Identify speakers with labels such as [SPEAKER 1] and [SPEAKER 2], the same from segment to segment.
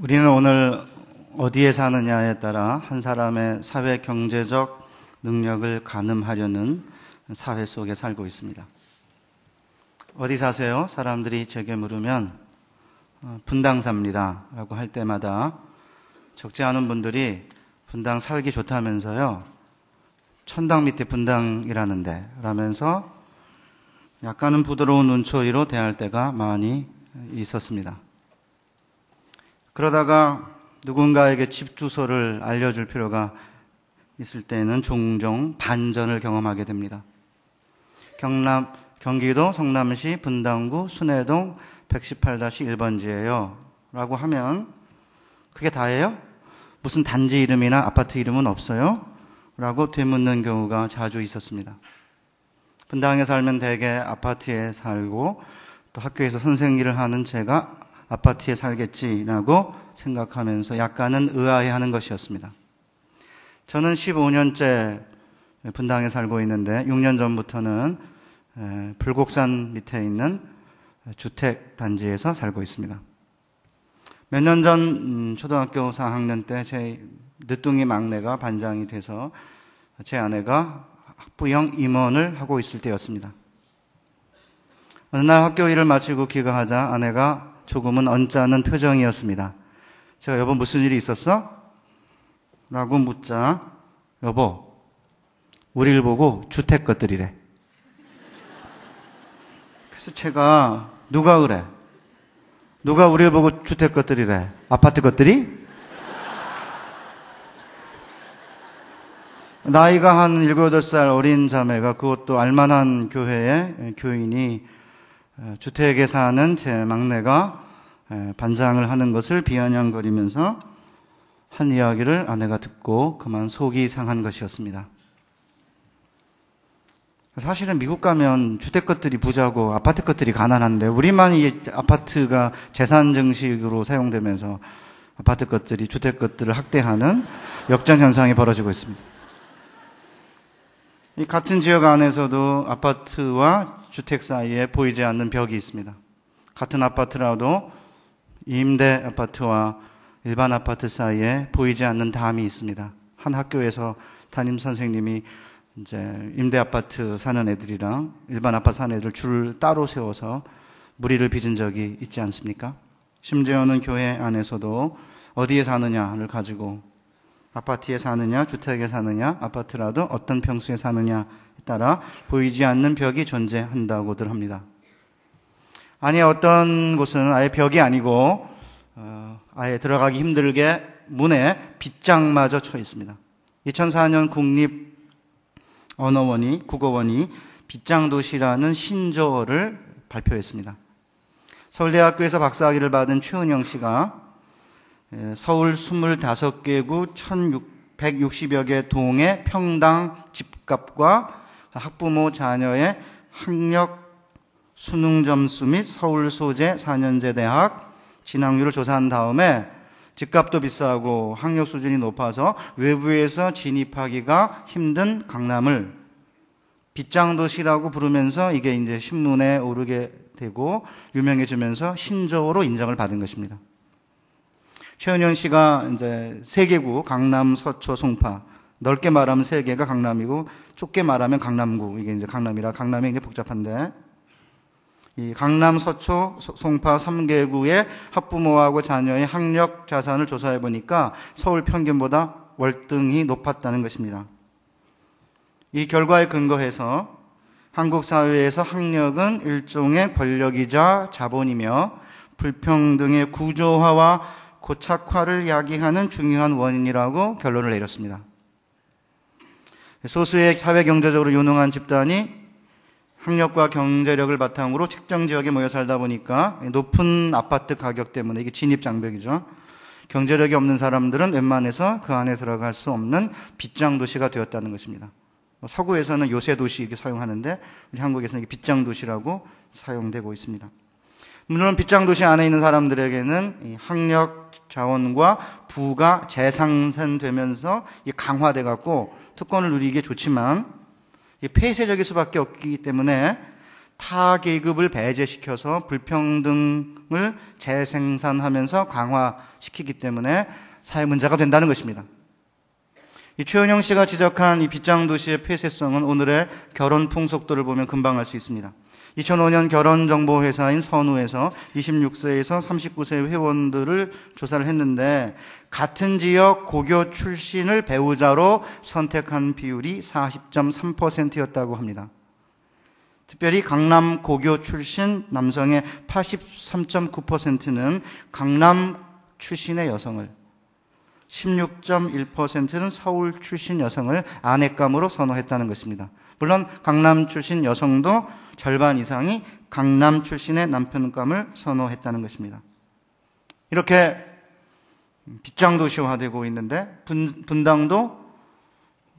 [SPEAKER 1] 우리는 오늘 어디에 사느냐에 따라 한 사람의 사회 경제적 능력을 가늠하려는 사회 속에 살고 있습니다. 어디 사세요? 사람들이 제게 물으면 어, 분당 사입니다 라고 할 때마다 적지 않은 분들이 분당 살기 좋다면서요. 천당 밑에 분당이라는데 라면서 약간은 부드러운 눈초리로 대할 때가 많이 있었습니다. 그러다가 누군가에게 집 주소를 알려줄 필요가 있을 때는 종종 반전을 경험하게 됩니다. 경남, 경기도 성남시 분당구 순회동 118-1번지예요. 라고 하면 그게 다예요? 무슨 단지 이름이나 아파트 이름은 없어요? 라고 되묻는 경우가 자주 있었습니다. 분당에 살면 대개 아파트에 살고 또 학교에서 선생 일을 하는 제가 아파트에 살겠지라고 생각하면서 약간은 의아해하는 것이었습니다. 저는 15년째 분당에 살고 있는데 6년 전부터는 불곡산 밑에 있는 주택 단지에서 살고 있습니다. 몇 년전 음, 초등학교 4학년 때 제 늦둥이 막내가 반장이 돼서 제 아내가 학부형 임원을 하고 있을 때였습니다. 어느 날 학교 일을 마치고 귀가하자 아내가 조금은 언짢은 표정이었습니다. 제가 여보 무슨 일이 있었어? 라고 묻자 여보 우리를 보고 주택 것들이래. 그래서 제가 누가 그래? 누가 우리를 보고 주택 것들이래? 아파트 것들이? 나이가 한 7, 8살 어린 자매가 그것도 알만한 교회의 교인이 주택에 사는 제 막내가 반장을 하는 것을 비아냥거리면서 한 이야기를 아내가 듣고 그만 속이 상한 것이었습니다. 사실은 미국 가면 주택 것들이 부자고 아파트 것들이 가난한데 우리만 이 아파트가 재산 증식으로 사용되면서 아파트 것들이 주택 것들을 학대하는 역전 현상이 벌어지고 있습니다. 이 같은 지역 안에서도 아파트와 주택 사이에 보이지 않는 벽이 있습니다. 같은 아파트라도 임대 아파트와 일반 아파트 사이에 보이지 않는 담이 있습니다. 한 학교에서 담임 선생님이 이제 임대 아파트 사는 애들이랑 일반 아파트 사는 애들 줄 따로 세워서 무리를 빚은 적이 있지 않습니까? 심지어는 교회 안에서도 어디에 사느냐를 가지고 아파트에 사느냐, 주택에 사느냐, 아파트라도 어떤 평수에 사느냐에 따라 보이지 않는 벽이 존재한다고들 합니다. 아니, 어떤 곳은 아예 벽이 아니고, 어, 아예 들어가기 힘들게 문에 빗장마저 쳐 있습니다. 2004년 국립 언어원이, 국어원이 빗장도시라는 신조어를 발표했습니다. 서울대학교에서 박사학위를 받은 최은영 씨가 예, 서울 25개 구1 6 6 0여개 동의 평당 집값과 학부모 자녀의 학력 수능 점수 및 서울 소재 4년제 대학 진학률을 조사한 다음에 집값도 비싸고 학력 수준이 높아서 외부에서 진입하기가 힘든 강남을 빗장 도시라고 부르면서 이게 이제 신문에 오르게 되고 유명해지면서 신조어로 인정을 받은 것입니다. 최은현 씨가 이제 세 개구 강남, 서초, 송파 넓게 말하면 세 개가 강남이고 좁게 말하면 강남구 이게 이제 강남이라 강남이 이제 복잡한데 이 강남, 서초, 송파 3개구의 학부모하고 자녀의 학력 자산을 조사해 보니까 서울 평균보다 월등히 높았다는 것입니다. 이 결과에 근거해서 한국 사회에서 학력은 일종의 권력이자 자본이며 불평등의 구조화와 고착화를 야기하는 중요한 원인이라고 결론을 내렸습니다. 소수의 사회 경제적으로 유능한 집단이 학력과 경제력을 바탕으로 측정 지역에 모여 살다 보니까 높은 아파트 가격 때문에 이게 진입 장벽이죠. 경제력이 없는 사람들은 웬만해서 그 안에 들어갈 수 없는 빚장 도시가 되었다는 것입니다. 뭐 서구에서는 요새 도시 이렇게 사용하는데 우리 한국에서는 빗장 도시라고 사용되고 있습니다. 물론 빚장 도시 안에 있는 사람들에게는 학력 자원과 부가 재상생되면서 강화돼 갖고 특권을 누리기에 좋지만 폐쇄적일 수밖에 없기 때문에 타 계급을 배제시켜서 불평등을 재생산하면서 강화시키기 때문에 사회 문제가 된다는 것입니다. 이 최은영 씨가 지적한 이 빗장 도시의 폐쇄성은 오늘의 결혼 풍속도를 보면 금방 알 수 있습니다. 2005년 결혼정보회사인 선우에서 26세에서 39세 회원들을 조사를 했는데 같은 지역 고교 출신을 배우자로 선택한 비율이 40.3%였다고 합니다. 특별히 강남 고교 출신 남성의 83.9%는 강남 출신의 여성을 16.1%는 서울 출신 여성을 아내감으로 선호했다는 것입니다. 물론 강남 출신 여성도 절반 이상이 강남 출신의 남편감을 선호했다는 것입니다. 이렇게 빗장 도시화되고 있는데 분, 당도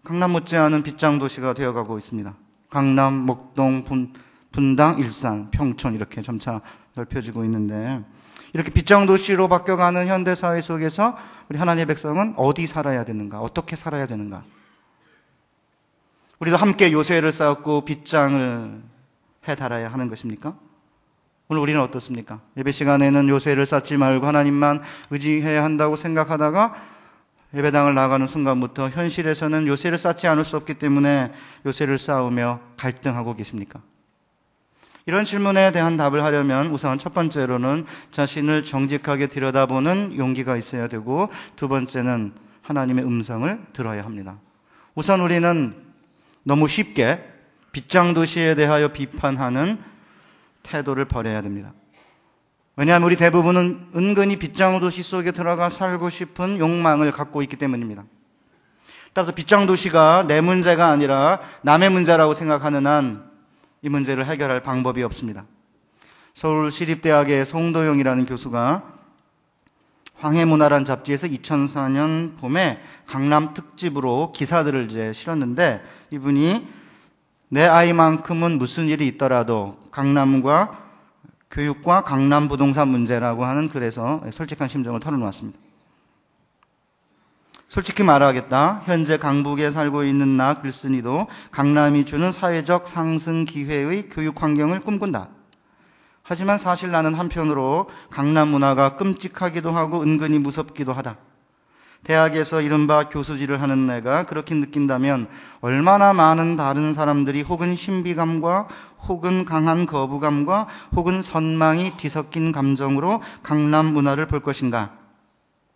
[SPEAKER 1] 강남 못지않은 빗장 도시가 되어가고 있습니다. 강남, 목동, 분, 분당, 일산, 평촌 이렇게 점차 넓혀지고 있는데 이렇게 빗장 도시로 바뀌어가는 현대 사회 속에서 우리 하나님의 백성은 어디 살아야 되는가, 어떻게 살아야 되는가. 우리도 함께 요새를 쌓았고 빗장을 해달아야 하는 것입니까? 오늘 우리는 어떻습니까? 예배 시간에는 요새를 쌓지 말고 하나님만 의지해야 한다고 생각하다가 예배당을 나가는 순간부터 현실에서는 요새를 쌓지 않을 수 없기 때문에 요새를 쌓으며 갈등하고 계십니까? 이런 질문에 대한 답을 하려면 우선 첫 번째로는 자신을 정직하게 들여다보는 용기가 있어야 되고 두 번째는 하나님의 음성을 들어야 합니다. 우선 우리는 너무 쉽게 빚장 도시에 대하여 비판하는 태도를 버려야 됩니다. 왜냐하면 우리 대부분은 은근히 빚장 도시 속에 들어가 살고 싶은 욕망을 갖고 있기 때문입니다. 따라서 빚장 도시가 내 문제가 아니라 남의 문제라고 생각하는 한 이 문제를 해결할 방법이 없습니다. 서울 시립대학의 송도용이라는 교수가 황해문화란 잡지에서 2004년 봄에 강남 특집으로 기사들을 이제 실었는데 이분이 내 아이만큼은 무슨 일이 있더라도 강남과 교육과 강남 부동산 문제라고 하는 그래서 솔직한 심정을 털어놓았습니다. 솔직히 말하겠다. 현재 강북에 살고 있는 나 글쓴이도 강남이 주는 사회적 상승 기회의 교육 환경을 꿈꾼다. 하지만 사실 나는 한편으로 강남 문화가 끔찍하기도 하고 은근히 무섭기도 하다. 대학에서 이른바 교수질을 하는 내가 그렇게 느낀다면 얼마나 많은 다른 사람들이 혹은 신비감과 혹은 강한 거부감과 혹은 선망이 뒤섞인 감정으로 강남 문화를 볼 것인가.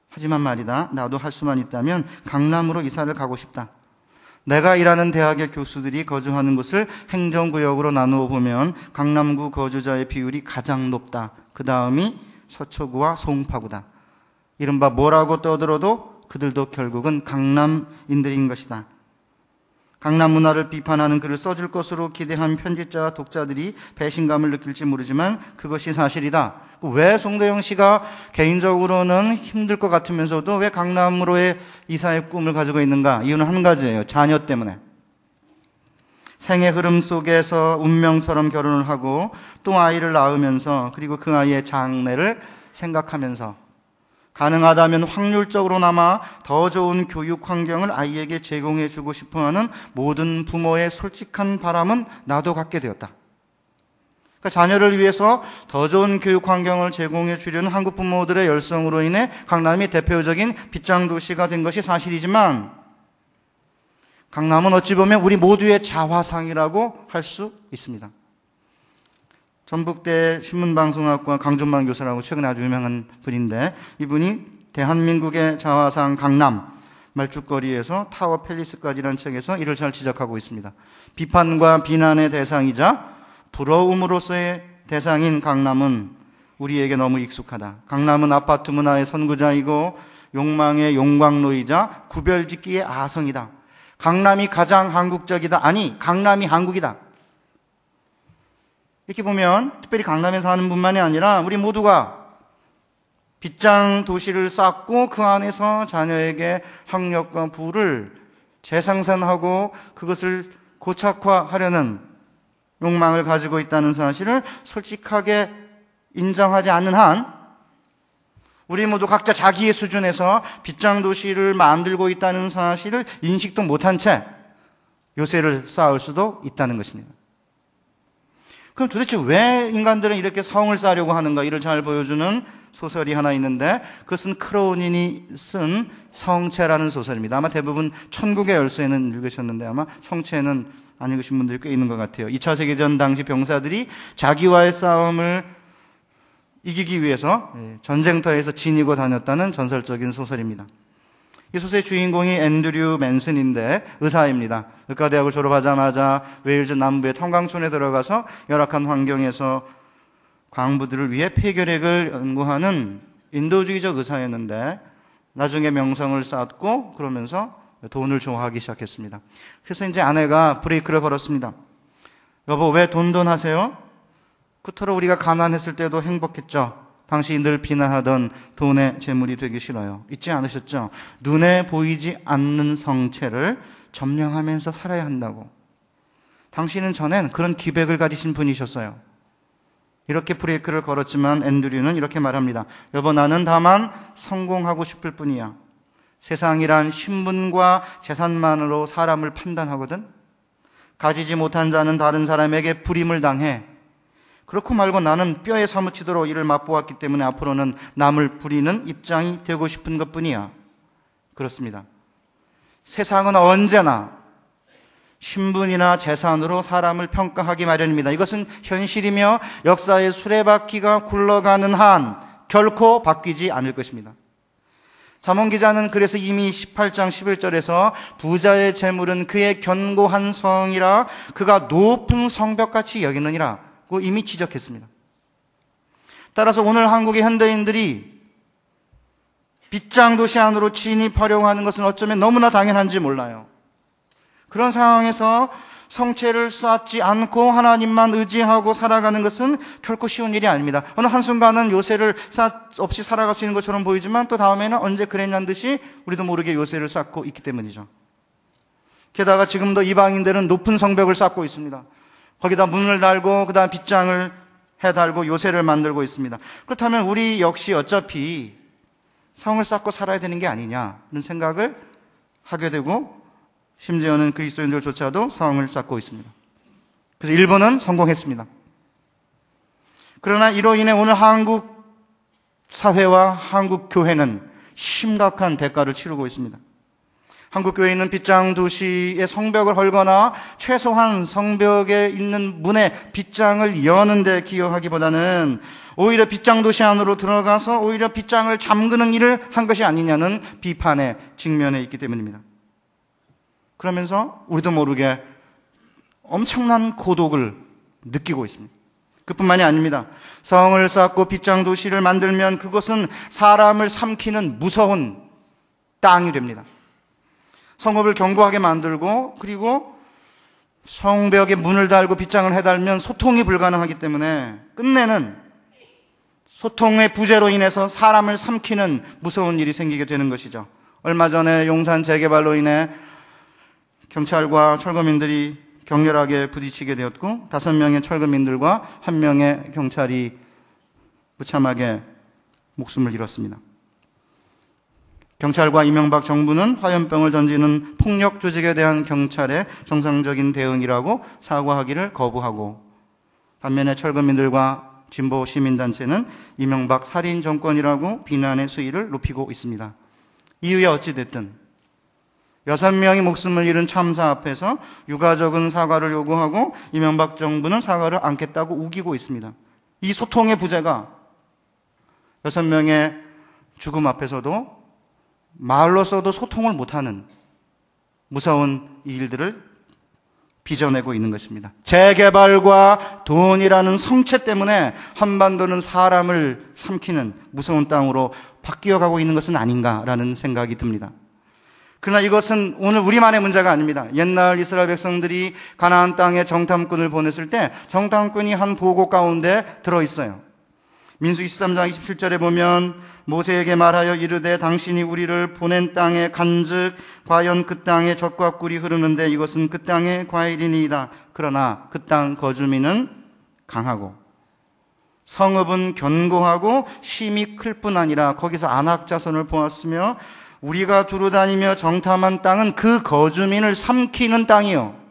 [SPEAKER 1] 하지만 말이다. 나도 할 수만 있다면 강남으로 이사를 가고 싶다. 내가 일하는 대학의 교수들이 거주하는 곳을 행정구역으로 나누어 보면 강남구 거주자의 비율이 가장 높다. 그 다음이 서초구와 송파구다. 이른바 뭐라고 떠들어도 그들도 결국은 강남인들인 것이다. 강남 문화를 비판하는 글을 써줄 것으로 기대한 편집자와 독자들이 배신감을 느낄지 모르지만 그것이 사실이다. 그 왜 송대영 씨가 개인적으로는 힘들 것 같으면서도 왜 강남으로의 이사의 꿈을 가지고 있는가? 이유는 한 가지예요. 자녀 때문에. 생의 흐름 속에서 운명처럼 결혼을 하고 또 아이를 낳으면서 그리고 그 아이의 장래를 생각하면서 가능하다면 확률적으로나마 더 좋은 교육 환경을 아이에게 제공해 주고 싶어 하는 모든 부모의 솔직한 바람은 나도 갖게 되었다. 그러니까 자녀를 위해서 더 좋은 교육 환경을 제공해 주려는 한국 부모들의 열성으로 인해 강남이 대표적인 빗장 도시가 된 것이 사실이지만 강남은 어찌 보면 우리 모두의 자화상이라고 할 수 있습니다. 전북대 신문방송학과 강준만 교수라고 최근에 아주 유명한 분인데 이분이 대한민국의 자화상 강남 말죽거리에서 타워 팰리스까지라는 책에서 이를 잘 지적하고 있습니다. 비판과 비난의 대상이자 부러움으로서의 대상인 강남은 우리에게 너무 익숙하다. 강남은 아파트 문화의 선구자이고 욕망의 용광로이자 구별짓기의 아성이다. 강남이 가장 한국적이다. 아니, 강남이 한국이다. 이렇게 보면 특별히 강남에 사는 분만이 아니라 우리 모두가 빚장 도시를 쌓고 그 안에서 자녀에게 학력과 부를 재생산하고 그것을 고착화하려는 욕망을 가지고 있다는 사실을 솔직하게 인정하지 않는 한 우리 모두 각자 자기의 수준에서 빚장 도시를 만들고 있다는 사실을 인식도 못한 채 요새를 쌓을 수도 있다는 것입니다. 그럼 도대체 왜 인간들은 이렇게 성을 쌓으려고 하는가 이를 잘 보여주는 소설이 하나 있는데 그것은 크로우닌이 쓴 성체라는 소설입니다. 아마 대부분 천국의 열쇠는 읽으셨는데 아마 성체는 안 읽으신 분들이 꽤 있는 것 같아요. 2차 세계전 당시 병사들이 자기와의 싸움을 이기기 위해서 예, 전쟁터에서 지니고 다녔다는 전설적인 소설입니다. 이 소설의 주인공이 앤드류 맨슨인데 의사입니다. 의과대학을 졸업하자마자 웨일즈 남부의 텅강촌에 들어가서 열악한 환경에서 광부들을 위해 폐결핵을 연구하는 인도주의적 의사였는데 나중에 명성을 쌓았고 그러면서 돈을 좋아하기 시작했습니다. 그래서 이제 아내가 브레이크를 걸었습니다. 여보 왜 돈돈 하세요? 그토록 우리가 가난했을 때도 행복했죠. 당시이늘 비난하던 돈의 재물이 되기 싫어요. 잊지 않으셨죠? 눈에 보이지 않는 성체를 점령하면서 살아야 한다고. 당신은 전엔 그런 기백을 가지신 분이셨어요. 이렇게 브레이크를 걸었지만 앤드류는 이렇게 말합니다. 여보, 나는 다만 성공하고 싶을 뿐이야. 세상이란 신분과 재산만으로 사람을 판단하거든? 가지지 못한 자는 다른 사람에게 불임을 당해. 그렇고 말고 나는 뼈에 사무치도록 이를 맛보았기 때문에 앞으로는 남을 부리는 입장이 되고 싶은 것 뿐이야. 그렇습니다. 세상은 언제나 신분이나 재산으로 사람을 평가하기 마련입니다. 이것은 현실이며 역사의 수레바퀴가 굴러가는 한 결코 바뀌지 않을 것입니다. 자몽 기자는 그래서 이미 18장 11절에서 부자의 재물은 그의 견고한 성이라 그가 높은 성벽같이 여기느니라 있다고 그 이미 지적했습니다. 따라서 오늘 한국의 현대인들이 빚장 도시 안으로 진입하려고 하는 것은 어쩌면 너무나 당연한지 몰라요. 그런 상황에서 성체를 쌓지 않고 하나님만 의지하고 살아가는 것은 결코 쉬운 일이 아닙니다. 어느 한순간은 요새를 쌓 없이 살아갈 수 있는 것처럼 보이지만 또 다음에는 언제 그랬냐는 듯이 우리도 모르게 요새를 쌓고 있기 때문이죠. 게다가 지금도 이방인들은 높은 성벽을 쌓고 있습니다. 거기다 문을 달고 그다음 빗장을 해달고 요새를 만들고 있습니다. 그렇다면 우리 역시 어차피 성을 쌓고 살아야 되는 게 아니냐는 생각을 하게 되고 심지어는 그리스도인들조차도 성을 쌓고 있습니다. 그래서 일본은 성공했습니다. 그러나 이로 인해 오늘 한국 사회와 한국 교회는 심각한 대가를 치르고 있습니다. 한국교회는 에있 빗장 도시의 성벽을 헐거나 최소한 성벽에 있는 문에 빗장을 여는 데 기여하기보다는 오히려 빗장 도시 안으로 들어가서 오히려 빗장을 잠그는 일을 한 것이 아니냐는 비판의직면에 있기 때문입니다. 그러면서 우리도 모르게 엄청난 고독을 느끼고 있습니다. 그뿐만이 아닙니다. 성을 쌓고 빗장 도시를 만들면 그것은 사람을 삼키는 무서운 땅이 됩니다. 성읍을 견고하게 만들고 그리고 성벽에 문을 달고 빗장을 해달면 소통이 불가능하기 때문에 끝내는 소통의 부재로 인해서 사람을 삼키는 무서운 일이 생기게 되는 것이죠. 얼마 전에 용산 재개발로 인해 경찰과 철거민들이 격렬하게 부딪히게 되었고 다섯 명의 철거민들과 한 명의 경찰이 무참하게 목숨을 잃었습니다. 경찰과 이명박 정부는 화염병을 던지는 폭력 조직에 대한 경찰의 정상적인 대응이라고 사과하기를 거부하고 반면에 철거민들과 진보 시민단체는 이명박 살인 정권이라고 비난의 수위를 높이고 있습니다. 이유에 어찌됐든 여섯 명이 목숨을 잃은 참사 앞에서 유가적은 사과를 요구하고 이명박 정부는 사과를 않겠다고 우기고 있습니다. 이 소통의 부재가 여섯 명의 죽음 앞에서도 말로서도 소통을 못하는 무서운 일들을 빚어내고 있는 것입니다. 재개발과 돈이라는 성체 때문에 한반도는 사람을 삼키는 무서운 땅으로 바뀌어 가고 있는 것은 아닌가라는 생각이 듭니다. 그러나 이것은 오늘 우리만의 문제가 아닙니다. 옛날 이스라엘 백성들이 가나안 땅에 정탐꾼을 보냈을 때 정탐꾼이 한 보고 가운데 들어 있어요. 민수 23장 27절에 보면 모세에게 말하여 이르되 당신이 우리를 보낸 땅에 간즉 과연 그 땅에 젖과 꿀이 흐르는데 이것은 그 땅의 과일이니이다. 그러나 그 땅 거주민은 강하고 성읍은 견고하고 심이 클 뿐 아니라 거기서 안악자손을 보았으며 우리가 두루 다니며 정탐한 땅은 그 거주민을 삼키는 땅이요.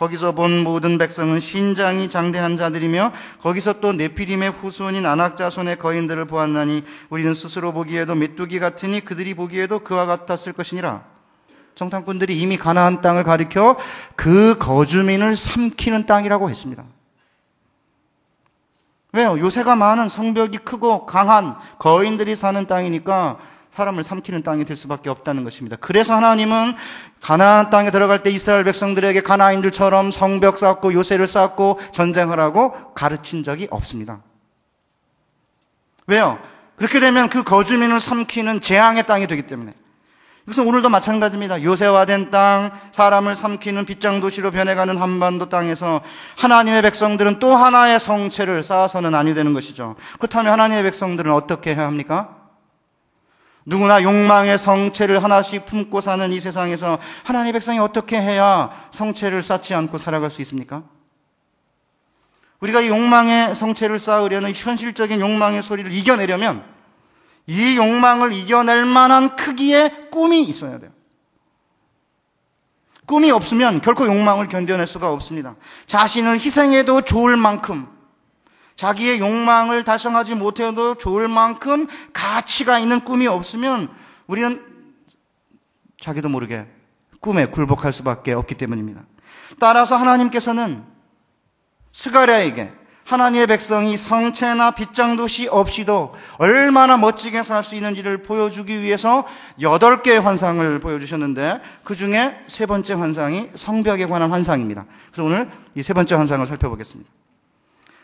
[SPEAKER 1] 거기서 본 모든 백성은 신장이 장대한 자들이며 거기서 또 네피림의 후손인 안악자손의 거인들을 보았나니 우리는 스스로 보기에도 메뚜기 같으니 그들이 보기에도 그와 같았을 것이니라. 정탐꾼들이 이미 가나안 땅을 가리켜 그 거주민을 삼키는 땅이라고 했습니다. 왜요? 요새가 많은 성벽이 크고 강한 거인들이 사는 땅이니까 사람을 삼키는 땅이 될 수밖에 없다는 것입니다. 그래서 하나님은 가나안 땅에 들어갈 때 이스라엘 백성들에게 가나인들처럼 성벽 쌓고 요새를 쌓고 전쟁하라고 가르친 적이 없습니다. 왜요? 그렇게 되면 그 거주민을 삼키는 재앙의 땅이 되기 때문에. 그래서 오늘도 마찬가지입니다. 요새화된 땅, 사람을 삼키는 빗장 도시로 변해가는 한반도 땅에서 하나님의 백성들은 또 하나의 성체를 쌓아서는 아니 되는 것이죠. 그렇다면 하나님의 백성들은 어떻게 해야 합니까? 누구나 욕망의 성체를 하나씩 품고 사는 이 세상에서 하나님의 백성이 어떻게 해야 성체를 쌓지 않고 살아갈 수 있습니까? 우리가 이 욕망의 성체를 쌓으려는 현실적인 욕망의 소리를 이겨내려면 이 욕망을 이겨낼 만한 크기의 꿈이 있어야 돼요. 꿈이 없으면 결코 욕망을 견뎌낼 수가 없습니다. 자신을 희생해도 좋을 만큼 자기의 욕망을 달성하지 못해도 좋을 만큼 가치가 있는 꿈이 없으면 우리는 자기도 모르게 꿈에 굴복할 수밖에 없기 때문입니다. 따라서 하나님께서는 스가랴에게 하나님의 백성이 성체나 빗장도시 없이도 얼마나 멋지게 살 수 있는지를 보여주기 위해서 여덟 개의 환상을 보여주셨는데 그 중에 세 번째 환상이 성벽에 관한 환상입니다. 그래서 오늘 이 세 번째 환상을 살펴보겠습니다.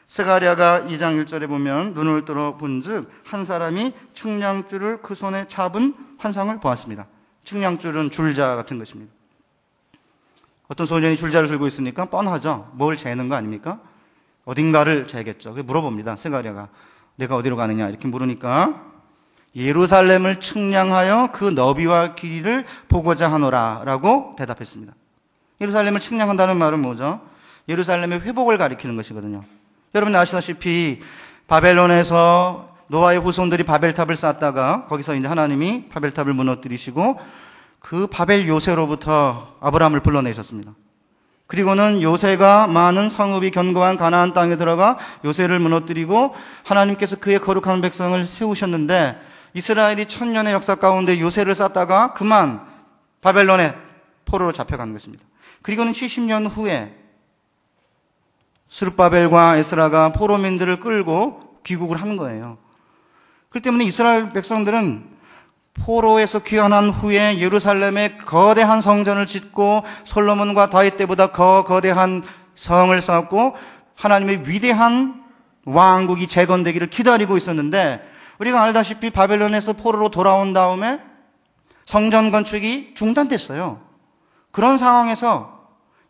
[SPEAKER 1] 스가랴가 2장 1절에 보면 눈을 들어 본즉 한 사람이 측량줄을 그 손에 잡은 환상을 보았습니다. 측량줄은 줄자 같은 것입니다. 어떤 소년이 줄자를 들고 있으니까 뻔하죠. 뭘 재는 거 아닙니까? 어딘가를 재겠죠. 물어봅니다. 스가랴가 내가 어디로 가느냐 이렇게 물으니까 예루살렘을 측량하여 그 너비와 길이를 보고자 하노라라고 대답했습니다. 예루살렘을 측량한다는 말은 뭐죠? 예루살렘의 회복을 가리키는 것이거든요. 여러분 아시다시피 바벨론에서 노아의 후손들이 바벨탑을 쌓다가 거기서 이제 하나님이 바벨탑을 무너뜨리시고 그 바벨 요새로부터 아브라함을 불러내셨습니다. 그리고는 요새가 많은 성읍이 견고한 가나안 땅에 들어가 요새를 무너뜨리고 하나님께서 그의 거룩한 백성을 세우셨는데 이스라엘이 천년의 역사 가운데 요새를 쌓다가 그만 바벨론에 포로로 잡혀간 것입니다. 그리고는 70년 후에 스룹바벨과 에스라가 포로민들을 끌고 귀국을 한 거예요. 그렇기 때문에 이스라엘 백성들은 포로에서 귀환한 후에 예루살렘에 거대한 성전을 짓고 솔로몬과 다윗 때보다 더 거대한 성을 쌓고 하나님의 위대한 왕국이 재건되기를 기다리고 있었는데 우리가 알다시피 바벨론에서 포로로 돌아온 다음에 성전 건축이 중단됐어요. 그런 상황에서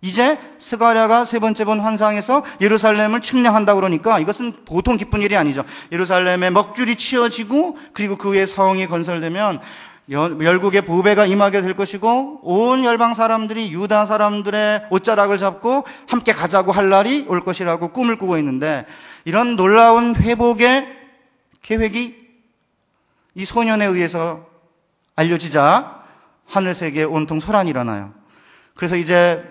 [SPEAKER 1] 이제 스가랴가 세 번째 본 환상에서 예루살렘을 침략한다 그러니까 이것은 보통 기쁜 일이 아니죠. 예루살렘의 먹줄이 치어지고 그리고 그 위에 성이 건설되면 열국의 보배가 임하게 될 것이고 온 열방 사람들이 유다 사람들의 옷자락을 잡고 함께 가자고 할 날이 올 것이라고 꿈을 꾸고 있는데 이런 놀라운 회복의 계획이 이 소년에 의해서 알려지자 하늘 세계 온통 소란이 일어나요. 그래서 이제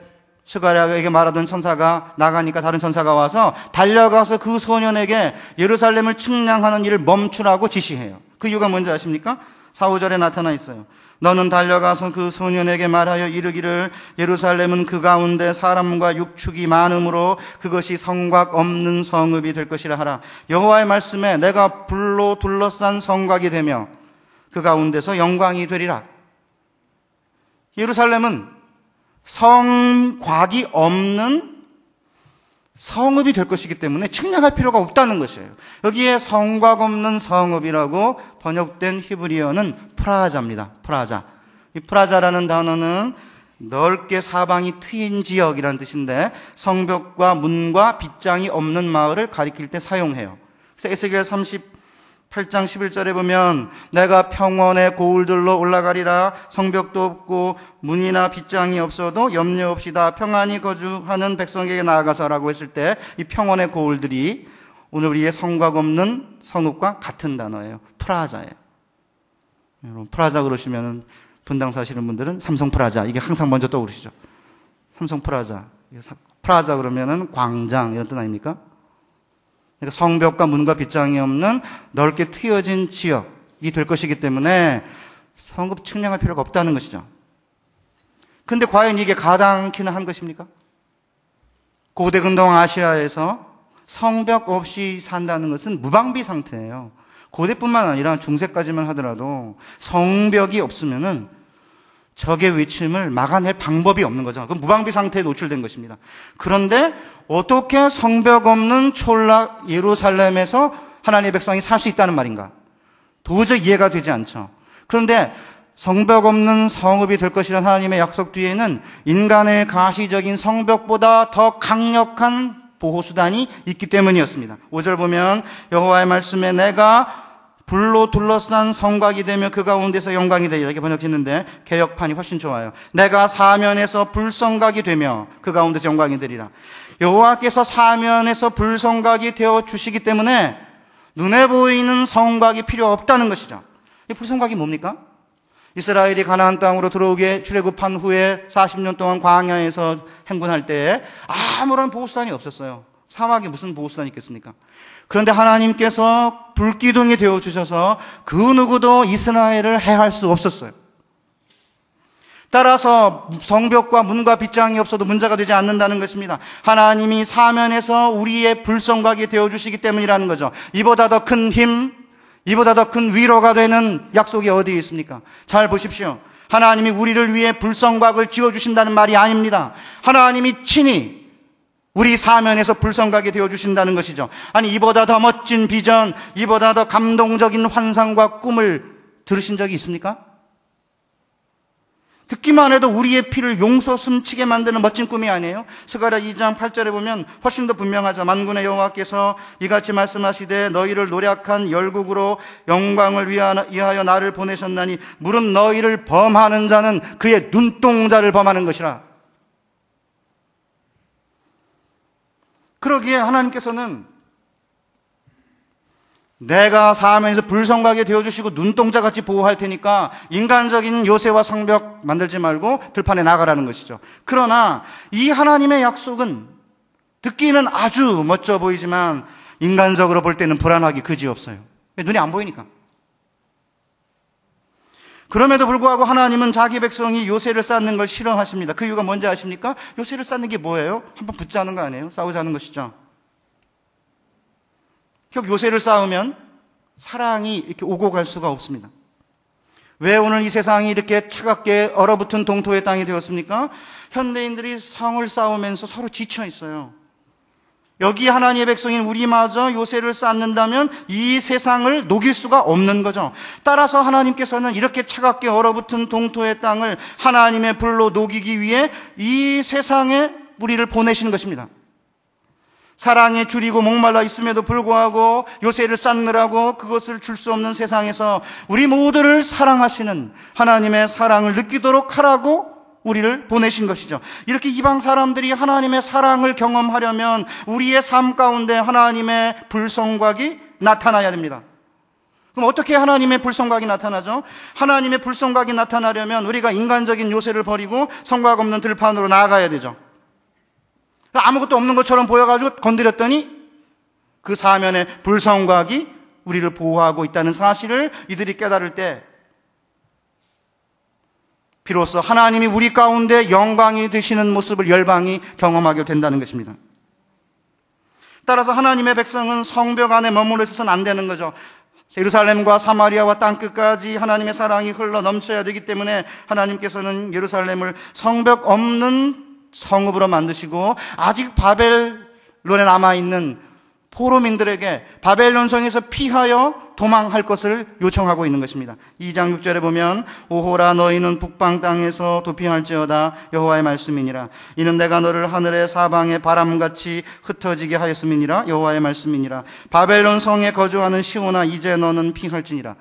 [SPEAKER 1] 스가랴에게 말하던 천사가 나가니까 다른 천사가 와서 달려가서 그 소년에게 예루살렘을 측량하는 일을 멈추라고 지시해요. 그 이유가 뭔지 아십니까? 4, 5절에 나타나 있어요. 너는 달려가서 그 소년에게 말하여 이르기를 예루살렘은 그 가운데 사람과 육축이 많으므로 그것이 성곽 없는 성읍이 될 것이라 하라. 여호와의 말씀에 내가 불로 둘러싼 성곽이 되며 그 가운데서 영광이 되리라. 예루살렘은 성곽이 없는 성읍이 될 것이기 때문에 측량할 필요가 없다는 것이에요. 여기에 성곽 없는 성읍이라고 번역된 히브리어는 프라자입니다. 프라자. 이 프라자라는 단어는 넓게 사방이 트인 지역이라는 뜻인데 성벽과 문과 빗장이 없는 마을을 가리킬 때 사용해요. 그래서 에스겔 30 8장 11절에 보면 내가 평원의 고울들로 올라가리라 성벽도 없고 문이나 빗장이 없어도 염려 없이 다 평안히 거주하는 백성에게 나아가서라고 했을 때 이 평원의 고울들이 오늘 우리의 성곽 없는 성읍과 같은 단어예요. 프라자예요. 여러분 프라자 그러시면 분당 사시는 분들은 삼성 프라자 이게 항상 먼저 떠오르시죠. 삼성 프라자. 프라자 그러면은 광장 이런 뜻 아닙니까? 그러니까 성벽과 문과 빗장이 없는 넓게 트여진 지역이 될 것이기 때문에 성급 측량할 필요가 없다는 것이죠. 근데 과연 이게 가당키는 한 것입니까? 고대 근동 아시아에서 성벽 없이 산다는 것은 무방비 상태예요. 고대뿐만 아니라 중세까지만 하더라도 성벽이 없으면은 적의 위침을 막아낼 방법이 없는 거죠. 그 무방비 상태에 노출된 것입니다. 그런데 어떻게 성벽 없는 촌락 예루살렘에서 하나님의 백성이 살 수 있다는 말인가? 도저히 이해가 되지 않죠. 그런데 성벽 없는 성읍이 될 것이라는 하나님의 약속 뒤에는 인간의 가시적인 성벽보다 더 강력한 보호수단이 있기 때문이었습니다. 5절 보면 여호와의 말씀에 내가 불로 둘러싼 성곽이 되며 그 가운데서 영광이 되리라 이렇게 번역했는데 개혁판이 훨씬 좋아요. 내가 사면에서 불성곽이 되며 그 가운데서 영광이 되리라. 여호와께서 사면에서 불성각이 되어 주시기 때문에 눈에 보이는 성각이 필요 없다는 것이죠. 이 불성각이 뭡니까? 이스라엘이 가나안 땅으로 들어오게 출애굽한 후에 40년 동안 광야에서 행군할 때 아무런 보호수단이 없었어요. 사막에 무슨 보호수단이 있겠습니까? 그런데 하나님께서 불기둥이 되어 주셔서 그 누구도 이스라엘을 해할 수 없었어요. 따라서 성벽과 문과 빗장이 없어도 문제가 되지 않는다는 것입니다. 하나님이 사면에서 우리의 불성각이 되어주시기 때문이라는 거죠. 이보다 더 큰 힘, 이보다 더 큰 위로가 되는 약속이 어디에 있습니까? 잘 보십시오. 하나님이 우리를 위해 불성각을 지어주신다는 말이 아닙니다. 하나님이 친히 우리 사면에서 불성각이 되어주신다는 것이죠. 아니, 이보다 더 멋진 비전, 이보다 더 감동적인 환상과 꿈을 들으신 적이 있습니까? 듣기만 해도 우리의 피를 용서 숨치게 만드는 멋진 꿈이 아니에요? 스가랴 2장 8절에 보면 훨씬 더 분명하죠. 만군의 여호와께서 이같이 말씀하시되 너희를 노력한 열국으로 영광을 위하여 나를 보내셨나니 무릇 너희를 범하는 자는 그의 눈동자를 범하는 것이라. 그러기에 하나님께서는 내가 사면에서 불성각게 되어주시고 눈동자 같이 보호할 테니까 인간적인 요새와 성벽 만들지 말고 들판에 나가라는 것이죠. 그러나 이 하나님의 약속은 듣기는 아주 멋져 보이지만 인간적으로 볼 때는 불안하기 그지없어요. 눈이 안 보이니까. 그럼에도 불구하고 하나님은 자기 백성이 요새를 쌓는 걸 싫어하십니다. 그 이유가 뭔지 아십니까? 요새를 쌓는 게 뭐예요? 한 번 붙자는 거 아니에요? 싸우자는 것이죠. 즉 요새를 쌓으면 사랑이 이렇게 오고 갈 수가 없습니다. 왜 오늘 이 세상이 이렇게 차갑게 얼어붙은 동토의 땅이 되었습니까? 현대인들이 성을 쌓으면서 서로 지쳐 있어요. 여기 하나님의 백성인 우리마저 요새를 쌓는다면 이 세상을 녹일 수가 없는 거죠. 따라서 하나님께서는 이렇게 차갑게 얼어붙은 동토의 땅을 하나님의 불로 녹이기 위해 이 세상에 우리를 보내신 것입니다. 사랑에 줄이고 목말라 있음에도 불구하고 요새를 쌓느라고 그것을 줄 수 없는 세상에서 우리 모두를 사랑하시는 하나님의 사랑을 느끼도록 하라고 우리를 보내신 것이죠. 이렇게 이방 사람들이 하나님의 사랑을 경험하려면 우리의 삶 가운데 하나님의 불성곽이 나타나야 됩니다. 그럼 어떻게 하나님의 불성곽이 나타나죠? 하나님의 불성곽이 나타나려면 우리가 인간적인 요새를 버리고 성곽 없는 들판으로 나아가야 되죠. 아무것도 없는 것처럼 보여가지고 건드렸더니 그 사면의 불성곽이 우리를 보호하고 있다는 사실을 이들이 깨달을 때 비로소 하나님이 우리 가운데 영광이 되시는 모습을 열방이 경험하게 된다는 것입니다. 따라서 하나님의 백성은 성벽 안에 머물러 있어서는 안 되는 거죠. 예루살렘과 사마리아와 땅 끝까지 하나님의 사랑이 흘러 넘쳐야 되기 때문에 하나님께서는 예루살렘을 성벽 없는 성읍으로 만드시고 아직 바벨론에 남아 있는 포로민들에게 바벨론 성에서 피하여 도망할 것을 요청하고 있는 것입니다. 2장 6절에 보면 오호라 너희는 북방 땅에서 도피할지어다 여호와의 말씀이니라 이는 내가 너를 하늘의 사방에 바람같이 흩어지게 하였음이니라 여호와의 말씀이니라 바벨론 성에 거주하는 시온아 이제 너는 피할지니라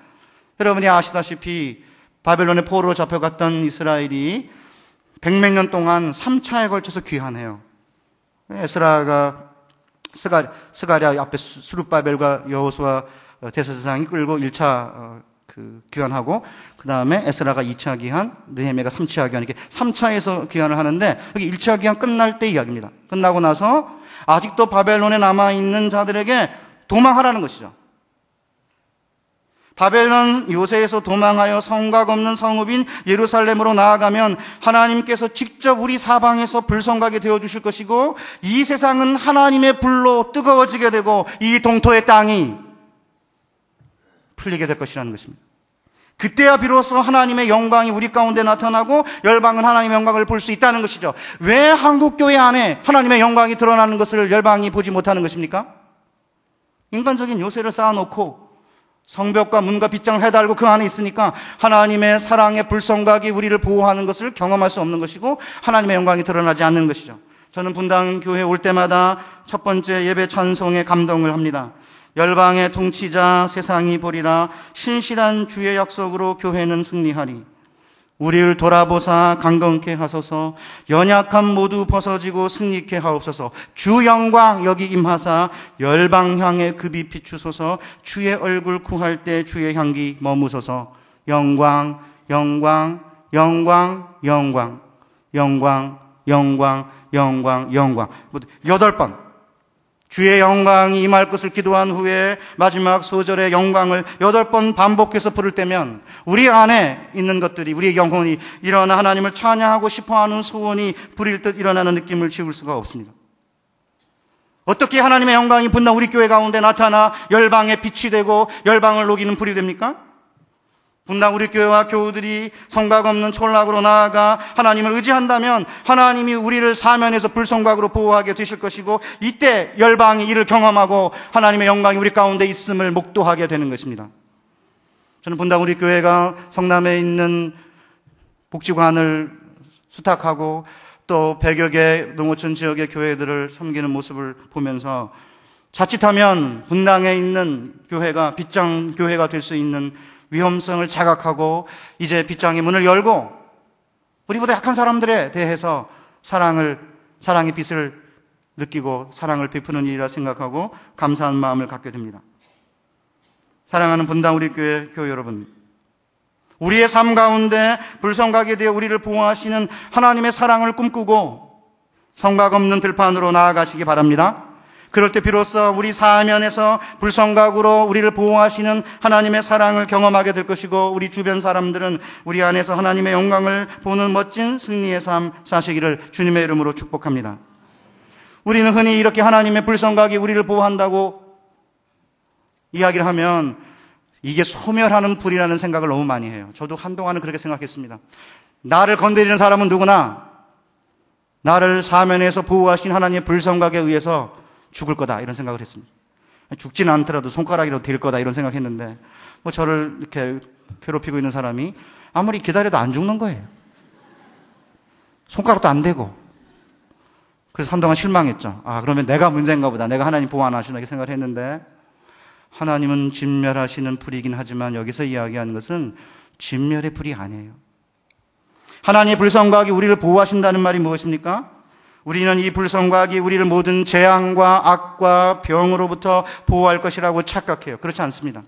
[SPEAKER 1] 여러분이 아시다시피 바벨론의 포로로 잡혀갔던 이스라엘이 백몇 년 동안 3차에 걸쳐서 귀환해요. 에스라가 스가, 스가랴 앞에 수르바벨과 여호수와대사상이 어, 끌고 1차 어, 그 귀환하고 그 다음에 에스라가 2차 귀환, 느헤메가 3차 귀환 이렇게 3차에서 귀환을 하는데 여기 1차 귀환 끝날 때 이야기입니다. 끝나고 나서 아직도 바벨론에 남아 있는 자들에게 도망하라는 것이죠. 바벨론 요새에서 도망하여 성곽 없는 성읍인 예루살렘으로 나아가면 하나님께서 직접 우리 사방에서 불성각이 되어 주실 것이고 이 세상은 하나님의 불로 뜨거워지게 되고 이 동토의 땅이 풀리게 될 것이라는 것입니다. 그때야 비로소 하나님의 영광이 우리 가운데 나타나고 열방은 하나님의 영광을 볼 수 있다는 것이죠. 왜 한국 교회 안에 하나님의 영광이 드러나는 것을 열방이 보지 못하는 것입니까? 인간적인 요새를 쌓아놓고 성벽과 문과 빗장을 해달고 그 안에 있으니까 하나님의 사랑의 불성각이 우리를 보호하는 것을 경험할 수 없는 것이고 하나님의 영광이 드러나지 않는 것이죠. 저는 분당 교회 올 때마다 첫 번째 예배 찬송에 감동을 합니다. 열방의 통치자 세상이 보리라 신실한 주의 약속으로 교회는 승리하리. 우리를 돌아보사 강건케 하소서 연약함 모두 벗어지고 승리케 하옵소서 주 영광 여기 임하사 열방 향에 급이 비추소서 주의 얼굴 구할 때 주의 향기 머무소서 영광 영광 영광 영광 영광 영광 영광 영광 여덟 번 주의 영광이 임할 것을 기도한 후에 마지막 소절의 영광을 여덟 번 반복해서 부를 때면 우리 안에 있는 것들이 우리의 영혼이 일어나 하나님을 찬양하고 싶어하는 소원이 부릴 듯 일어나는 느낌을 지울 수가 없습니다. 어떻게 하나님의 영광이 분나 우리 교회 가운데 나타나 열방의 빛이 되고 열방을 녹이는 불이 됩니까? 분당 우리 교회와 교우들이 성각 없는 촌락으로 나아가 하나님을 의지한다면 하나님이 우리를 사면에서 불성각으로 보호하게 되실 것이고 이때 열방이 이를 경험하고 하나님의 영광이 우리 가운데 있음을 목도하게 되는 것입니다. 저는 분당 우리 교회가 성남에 있는 복지관을 수탁하고 또 100여 개 농어촌 지역의 교회들을 섬기는 모습을 보면서 자칫하면 분당에 있는 교회가 빗장 교회가 될 수 있는 위험성을 자각하고 이제 빗장의 문을 열고 우리보다 약한 사람들에 대해서 사랑을 사랑의 빛을 느끼고 사랑을 베푸는 일이라 생각하고 감사한 마음을 갖게 됩니다. 사랑하는 분당 우리 교회 교회 여러분, 우리의 삶 가운데 불성각에 대해 우리를 보호하시는 하나님의 사랑을 꿈꾸고 성각 없는 들판으로 나아가시기 바랍니다. 그럴 때 비로소 우리 사면에서 불성각으로 우리를 보호하시는 하나님의 사랑을 경험하게 될 것이고 우리 주변 사람들은 우리 안에서 하나님의 영광을 보는 멋진 승리의 삶 사시기를 주님의 이름으로 축복합니다. 우리는 흔히 이렇게 하나님의 불성각이 우리를 보호한다고 이야기를 하면 이게 소멸하는 불이라는 생각을 너무 많이 해요. 저도 한동안은 그렇게 생각했습니다. 나를 건드리는 사람은 누구나 나를 사면에서 보호하신 하나님의 불성각에 의해서 죽을 거다 이런 생각을 했습니다. 죽지는 않더라도 손가락이라도 될 거다 이런 생각했는데 뭐 저를 이렇게 괴롭히고 있는 사람이 아무리 기다려도 안 죽는 거예요. 손가락도 안 되고. 그래서 한동안 실망했죠. 아, 그러면 내가 문제인가 보다. 내가 하나님 보호 안 하시나 이렇게 생각을 했는데 하나님은 진멸하시는 불이긴 하지만 여기서 이야기하는 것은 진멸의 불이 아니에요. 하나님의 불성과학이 우리를 보호하신다는 말이 무엇입니까? 우리는 이 불성과학이 우리를 모든 재앙과 악과 병으로부터 보호할 것이라고 착각해요. 그렇지 않습니다.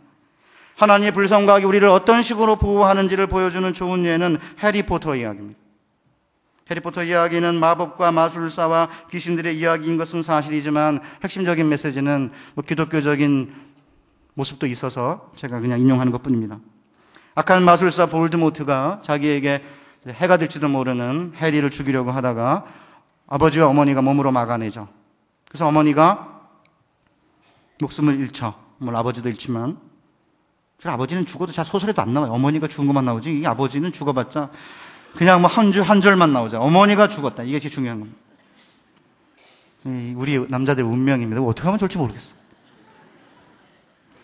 [SPEAKER 1] 하나님의 불성과학이 우리를 어떤 식으로 보호하는지를 보여주는 좋은 예는 해리포터 이야기입니다. 해리포터 이야기는 마법과 마술사와 귀신들의 이야기인 것은 사실이지만 핵심적인 메시지는 뭐 기독교적인 모습도 있어서 제가 그냥 인용하는 것 뿐입니다. 악한 마술사 볼드모트가 자기에게 해가 될지도 모르는 해리를 죽이려고 하다가 아버지와 어머니가 몸으로 막아내죠. 그래서 어머니가 목숨을 잃죠. 물 아버지도 잃지만. 그 아버지는 죽어도 자 소설에도 안 나와요. 어머니가 죽은 것만 나오지. 이 아버지는 죽어봤자 그냥 뭐 한 줄, 한 절만 나오죠. 어머니가 죽었다. 이게 제일 중요한 겁니다. 우리 남자들 운명입니다. 어떻게 하면 좋을지 모르겠어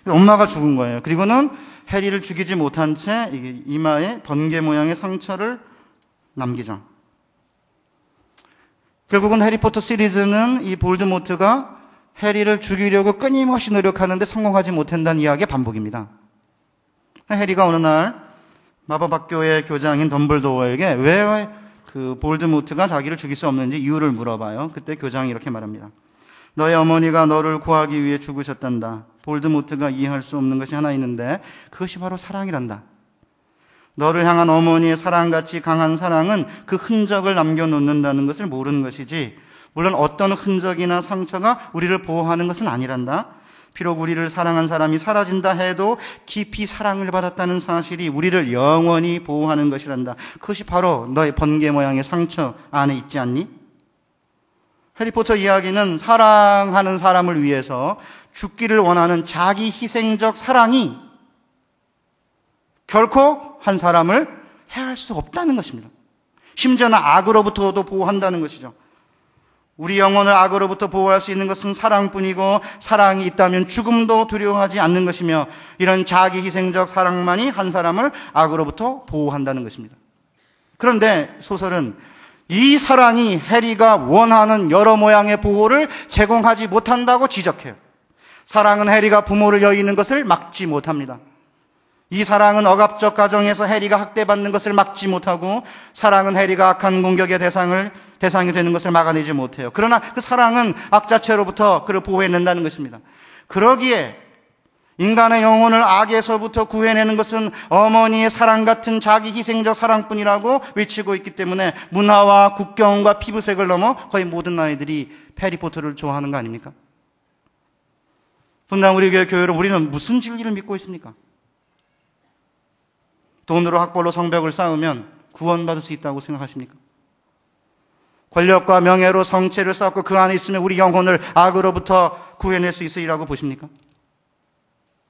[SPEAKER 1] 엄마가 죽은 거예요. 그리고는 해리를 죽이지 못한 채 이마에 번개 모양의 상처를 남기죠. 결국은 해리포터 시리즈는 이 볼드모트가 해리를 죽이려고 끊임없이 노력하는데 성공하지 못한다는 이야기의 반복입니다. 해리가 어느 날 마법학교의 교장인 덤블도어에게 왜 그 볼드모트가 자기를 죽일 수 없는지 이유를 물어봐요. 그때 교장이 이렇게 말합니다. 너의 어머니가 너를 구하기 위해 죽으셨단다. 볼드모트가 이해할 수 없는 것이 하나 있는데 그것이 바로 사랑이란다. 너를 향한 어머니의 사랑같이 강한 사랑은 그 흔적을 남겨놓는다는 것을 모르는 것이지, 물론 어떤 흔적이나 상처가 우리를 보호하는 것은 아니란다. 비록 우리를 사랑한 사람이 사라진다 해도 깊이 사랑을 받았다는 사실이 우리를 영원히 보호하는 것이란다. 그것이 바로 너의 번개 모양의 상처 안에 있지 않니? 해리포터 이야기는 사랑하는 사람을 위해서 죽기를 원하는 자기 희생적 사랑이 결코 한 사람을 해할 수 없다는 것입니다. 심지어는 악으로부터도 보호한다는 것이죠. 우리 영혼을 악으로부터 보호할 수 있는 것은 사랑뿐이고 사랑이 있다면 죽음도 두려워하지 않는 것이며 이런 자기 희생적 사랑만이 한 사람을 악으로부터 보호한다는 것입니다. 그런데 소설은 이 사랑이 해리가 원하는 여러 모양의 보호를 제공하지 못한다고 지적해요. 사랑은 해리가 부모를 여의는 것을 막지 못합니다. 이 사랑은 억압적 가정에서 해리가 학대받는 것을 막지 못하고 사랑은 해리가 악한 공격의 대상을 대상이 되는 것을 막아내지 못해요. 그러나 그 사랑은 악 자체로부터 그를 보호해낸다는 것입니다. 그러기에 인간의 영혼을 악에서부터 구해내는 것은 어머니의 사랑 같은 자기 희생적 사랑뿐이라고 외치고 있기 때문에 문화와 국경과 피부색을 넘어 거의 모든 아이들이 페리포터를 좋아하는 거 아닙니까? 분당 우리 교회 교회로 우리는 무슨 진리를 믿고 있습니까? 돈으로 학벌로 성벽을 쌓으면 구원받을 수 있다고 생각하십니까? 권력과 명예로 성체를 쌓고 그 안에 있으면 우리 영혼을 악으로부터 구해낼 수 있으리라고 보십니까?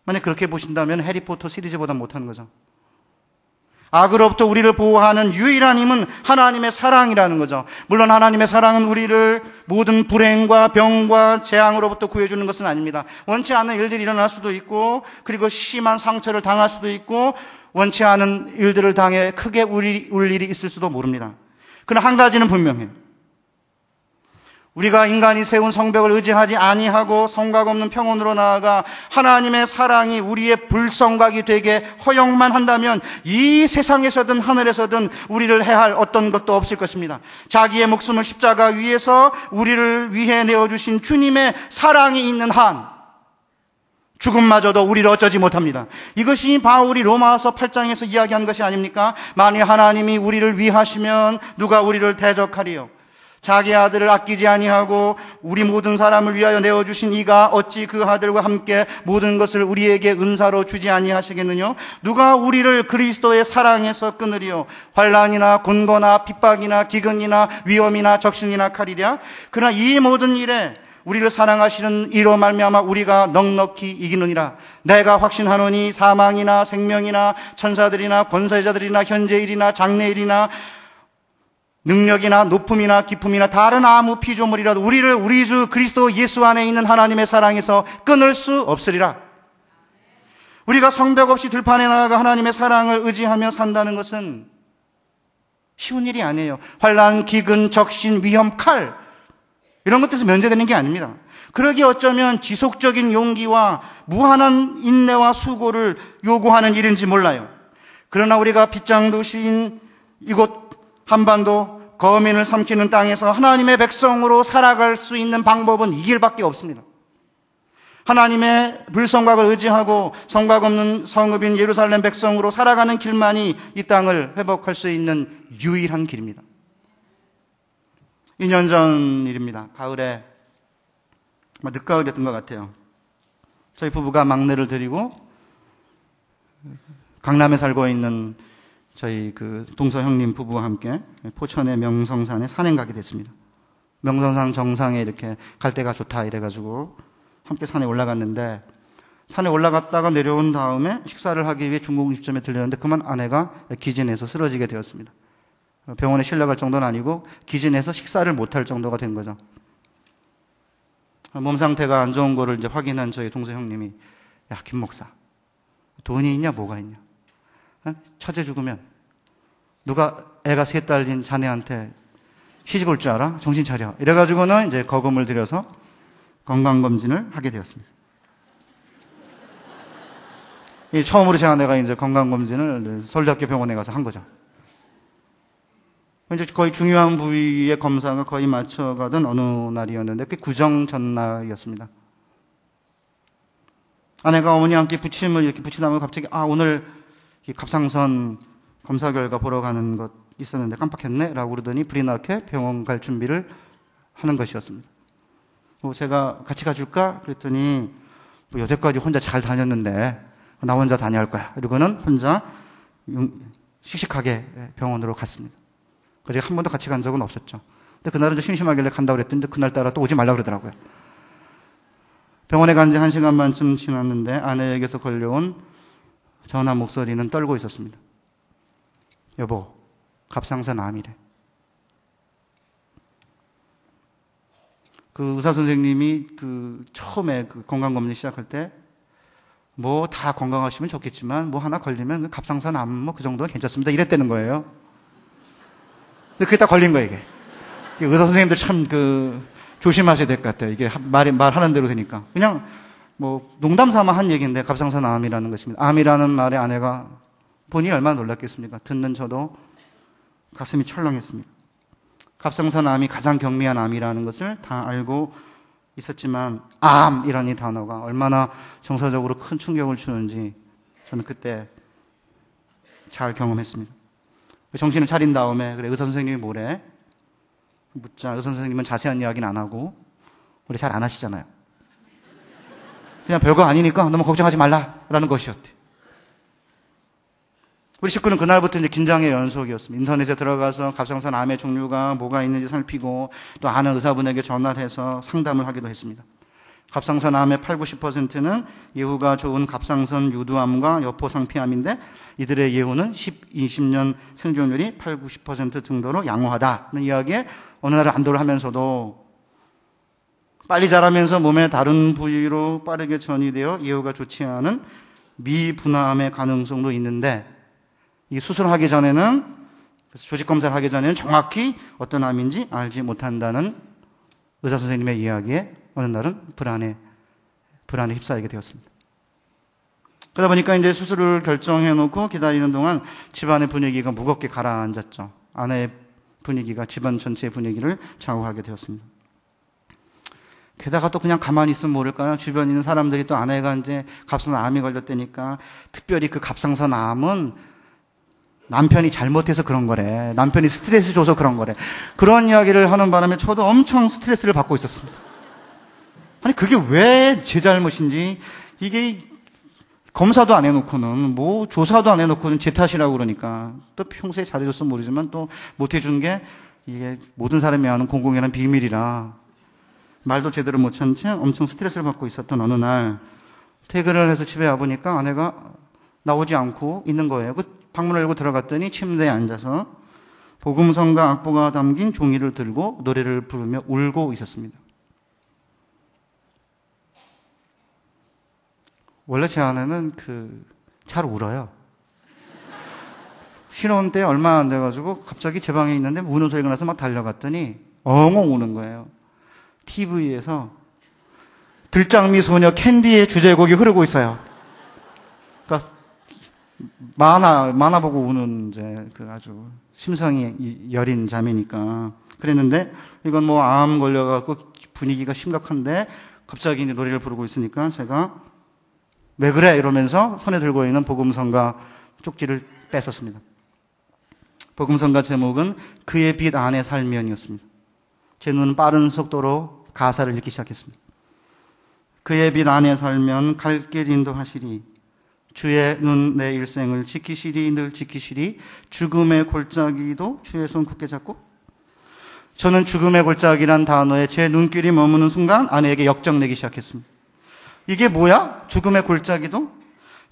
[SPEAKER 1] 만약 그렇게 보신다면 해리포터 시리즈보다 못하는 거죠. 악으로부터 우리를 보호하는 유일한 힘은 하나님의 사랑이라는 거죠. 물론 하나님의 사랑은 우리를 모든 불행과 병과 재앙으로부터 구해주는 것은 아닙니다. 원치 않은 일들이 일어날 수도 있고, 그리고 심한 상처를 당할 수도 있고, 원치 않은 일들을 당해 크게 울 일이 있을 수도 모릅니다. 그러나 한 가지는 분명해요. 우리가 인간이 세운 성벽을 의지하지 아니하고 성각 없는 평온으로 나아가 하나님의 사랑이 우리의 불성각이 되게 허용만 한다면 이 세상에서든 하늘에서든 우리를 해할 어떤 것도 없을 것입니다. 자기의 목숨을 십자가 위에서 우리를 위해 내어주신 주님의 사랑이 있는 한 죽음마저도 우리를 어쩌지 못합니다. 이것이 바울이 로마서 8장에서 이야기한 것이 아닙니까? 만일 하나님이 우리를 위하시면 누가 우리를 대적하리요? 자기 아들을 아끼지 아니하고 우리 모든 사람을 위하여 내어 주신 이가 어찌 그 아들과 함께 모든 것을 우리에게 은사로 주지 아니하시겠느냐 누가 우리를 그리스도의 사랑에서 끊으리요 환란이나 곤고나 핍박이나 기근이나 위험이나 적신이나 칼이랴 그러나 이 모든 일에 우리를 사랑하시는 이로 말미암아 우리가 넉넉히 이기느니라 내가 확신하노니 사망이나 생명이나 천사들이나 권세자들이나 현재일이나 장래일이나 능력이나 높음이나 기품이나 다른 아무 피조물이라도 우리를 우리 주 그리스도 예수 안에 있는 하나님의 사랑에서 끊을 수 없으리라. 우리가 성벽 없이 들판에 나아가 하나님의 사랑을 의지하며 산다는 것은 쉬운 일이 아니에요. 환란, 기근, 적신, 위험, 칼 이런 것들에서 면제되는 게 아닙니다. 그러기 어쩌면 지속적인 용기와 무한한 인내와 수고를 요구하는 일인지 몰라요. 그러나 우리가 빗장 도시인 이곳 한반도 거민을 삼키는 땅에서 하나님의 백성으로 살아갈 수 있는 방법은 이 길밖에 없습니다. 하나님의 불성곽을 의지하고 성곽 없는 성읍인 예루살렘 백성으로 살아가는 길만이 이 땅을 회복할 수 있는 유일한 길입니다. 1년 전 일입니다. 가을에, 늦가을이었던 것 같아요. 저희 부부가 막내를 데리고 강남에 살고 있는 저희 그 동서 형님 부부와 함께 포천의 명성산에 산행 가게 됐습니다. 명성산 정상에 이렇게 갈데가 좋다 이래가지고 함께 산에 올라갔는데 산에 올라갔다가 내려온 다음에 식사를 하기 위해 중국 음식점에 들렸는데 그만 아내가 기진해서 쓰러지게 되었습니다. 병원에 실려갈 정도는 아니고 기진해서 식사를 못할 정도가 된 거죠. 몸 상태가 안 좋은 거를 이제 확인한 저희 동서 형님이 야, 김 목사. 돈이 있냐, 뭐가 있냐. 처제 죽으면 누가 애가 세 딸인 자네한테 시집 올 줄 알아? 정신 차려. 이래가지고는 이제 거금을 들여서 건강검진을 하게 되었습니다. 이 처음으로 제가 내가 이제 건강검진을 서울대학교 병원에 가서 한 거죠. 이제 거의 중요한 부위의 검사가 거의 맞춰가던 어느 날이었는데 그게 구정 전날이었습니다. 아내가 어머니 와 함께 부침을 이렇게 붙이다면 갑자기 아 오늘 갑상선 검사 결과 보러 가는 것 있었는데 깜빡했네 라고 그러더니 불이 나게 병원 갈 준비를 하는 것이었습니다. 뭐 제가 같이 가줄까? 그랬더니 뭐 여태까지 혼자 잘 다녔는데 나 혼자 다녀야 할 거야. 그리고는 혼자 씩씩하게 병원으로 갔습니다. 그래서 한 번도 같이 간 적은 없었죠. 근데 그날은 좀 심심하길래 간다고 그랬더니 그날따라 또 오지 말라 고 그러더라고요. 병원에 간 지 한 시간 만쯤 지났는데 아내에게서 걸려온 전화 목소리는 떨고 있었습니다. 여보, 갑상선 암이래. 그 의사 선생님이 그 처음에 그 건강검진 시작할 때 뭐 다 건강하시면 좋겠지만 뭐 하나 걸리면 그 갑상선 암뭐 그 정도는 괜찮습니다. 이랬다는 거예요. 근데 그게 딱 걸린 거예요, 이게. 의사 선생님들 참 그, 조심하셔야 될 것 같아요. 이게 말 말하는 대로 되니까. 그냥, 뭐, 농담 삼아 한 얘기인데, 갑상선 암이라는 것입니다. 암이라는 말에 아내가 본인이 얼마나 놀랐겠습니까? 듣는 저도 가슴이 철렁했습니다. 갑상선 암이 가장 경미한 암이라는 것을 다 알고 있었지만, 암이라는 이 단어가 얼마나 정서적으로 큰 충격을 주는지 저는 그때 잘 경험했습니다. 그 정신을 차린 다음에 그래 의사 선생님이 뭐래? 묻자 의사 선생님은 자세한 이야기는 안 하고 우리 잘 안 하시잖아요. 그냥 별거 아니니까 너무 걱정하지 말라라는 것이었대. 우리 식구는 그날부터 이제 긴장의 연속이었습니다. 인터넷에 들어가서 갑상선 암의 종류가 뭐가 있는지 살피고 또 아는 의사분에게 전화를 해서 상담을 하기도 했습니다. 갑상선암의 8, 90%는 예후가 좋은 갑상선 유두암과 여포 상피암인데 이들의 예후는 10, 20년 생존율이 8, 90% 정도로 양호하다는 이야기에 어느 날 안도를 하면서도 빨리 자라면서 몸의 다른 부위로 빠르게 전이되어 예후가 좋지 않은 미분화암의 가능성도 있는데 이 수술하기 전에는 조직 검사를 하기 전에는 정확히 어떤 암인지 알지 못한다는 의사 선생님의 이야기에 어느 날은 불안에 불안에 휩싸이게 되었습니다. 그러다 보니까 이제 수술을 결정해 놓고 기다리는 동안 집안의 분위기가 무겁게 가라앉았죠. 아내의 분위기가 집안 전체의 분위기를 좌우하게 되었습니다. 게다가 또 그냥 가만히 있으면 모를까요? 주변에 있는 사람들이 또 아내가 이제 갑상 암이 걸렸다니까 특별히 그 갑상선 암은 남편이 잘못해서 그런 거래. 남편이 스트레스 줘서 그런 거래. 그런 이야기를 하는 바람에 저도 엄청 스트레스를 받고 있었습니다. 아니, 그게 왜 제 잘못인지, 이게 검사도 안 해놓고는, 뭐, 조사도 안 해놓고는 제 탓이라고 그러니까. 또 평소에 잘해줬으면 모르지만 또 못해준 게 이게 모든 사람이 아는 공공연한 비밀이라. 말도 제대로 못한채 엄청 스트레스를 받고 있었던 어느 날, 퇴근을 해서 집에 와보니까 아내가 나오지 않고 있는 거예요. 그 방문을 열고 들어갔더니 침대에 앉아서 복음성과 악보가 담긴 종이를 들고 노래를 부르며 울고 있었습니다. 원래 제 아내는 그, 잘 울어요. 신혼 때 얼마 안 돼가지고 갑자기 제 방에 있는데 우는 소리가 나서 막 달려갔더니 엉엉 우는 거예요. TV에서 들장미 소녀 캔디의 주제곡이 흐르고 있어요. 그러니까 만화 만화 보고 우는 이제 그 아주 심성이 여린 잠이니까 그랬는데 이건 뭐 암 걸려갖고 분위기가 심각한데 갑자기 노래를 부르고 있으니까 제가 왜 그래? 이러면서 손에 들고 있는 복음성가 쪽지를 뺏었습니다. 복음성가 제목은 그의 빛 안에 살면이었습니다. 제 눈은 빠른 속도로 가사를 읽기 시작했습니다. 그의 빛 안에 살면 갈 길 인도하시리. 주의 눈 내 일생을 지키시리 늘 지키시리 죽음의 골짜기도 주의 손 굳게 잡고 저는 죽음의 골짜기란 단어에 제 눈길이 머무는 순간 아내에게 역정내기 시작했습니다. 이게 뭐야? 죽음의 골짜기도?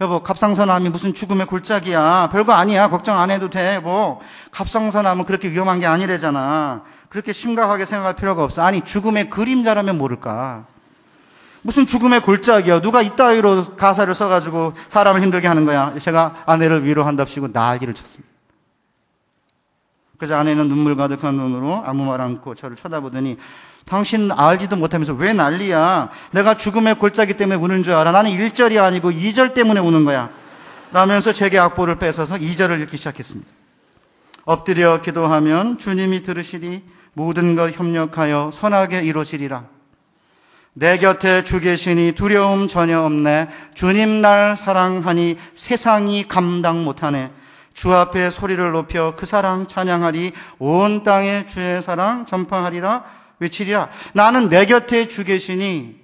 [SPEAKER 1] 여보, 갑상선암이 무슨 죽음의 골짜기야. 별거 아니야. 걱정 안 해도 돼, 여 갑상선암은 그렇게 위험한 게 아니래잖아. 그렇게 심각하게 생각할 필요가 없어. 아니, 죽음의 그림자라면 모를까. 무슨 죽음의 골짜기야. 누가 이따위로 가사를 써가지고 사람을 힘들게 하는 거야. 제가 아내를 위로한답시고 난기를 쳤습니다. 그래서 아내는 눈물 가득한 눈으로 아무 말 않고 저를 쳐다보더니 당신 알지도 못하면서 왜 난리야? 내가 죽음의 골짜기 때문에 우는 줄 알아. 나는 1절이 아니고 2절 때문에 우는 거야. 라면서 제게 악보를 뺏어서 2절을 읽기 시작했습니다. 엎드려 기도하면 주님이 들으시니 모든 것 협력하여 선하게 이루시리라. 내 곁에 주 계시니 두려움 전혀 없네. 주님 날 사랑하니 세상이 감당 못하네. 주 앞에 소리를 높여 그 사랑 찬양하리 온 땅에 주의 사랑 전파하리라 외치리라. 나는 내 곁에 주 계시니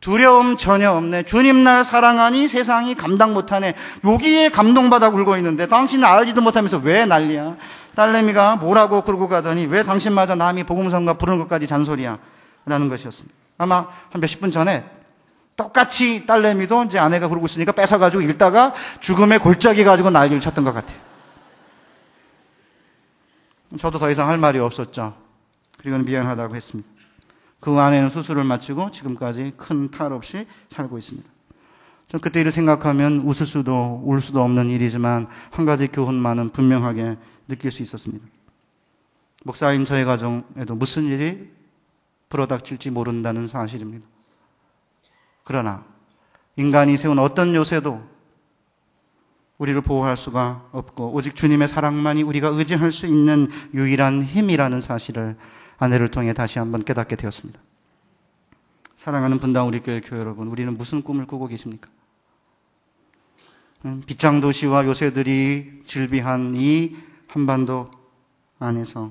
[SPEAKER 1] 두려움 전혀 없네. 주님 날 사랑하니 세상이 감당 못하네. 여기에 감동받아 울고 있는데 당신은 알지도 못하면서 왜 난리야? 딸내미가 뭐라고 그러고 가더니 왜 당신마저 남이 복음성과 부르는 것까지 잔소리야? 라는 것이었습니다. 아마 한 몇십 분 전에 똑같이 딸내미도 이제 아내가 그러고 있으니까 뺏어가지고 읽다가 죽음의 골짜기 가지고 날개를 쳤던 것 같아요. 저도 더 이상 할 말이 없었죠. 그리고는 미안하다고 했습니다. 그 아내는 수술을 마치고 지금까지 큰 탈 없이 살고 있습니다. 전 그때 일을 생각하면 웃을 수도 울 수도 없는 일이지만 한 가지 교훈만은 분명하게 느낄 수 있었습니다. 목사인 저의 가정에도 무슨 일이 불어닥칠지 모른다는 사실입니다. 그러나 인간이 세운 어떤 요새도 우리를 보호할 수가 없고 오직 주님의 사랑만이 우리가 의지할 수 있는 유일한 힘이라는 사실을 아내를 통해 다시 한번 깨닫게 되었습니다. 사랑하는 분당 우리 교회 교회 여러분, 우리는 무슨 꿈을 꾸고 계십니까? 음, 빗장 도시와 요새들이 질비한 이 한반도 안에서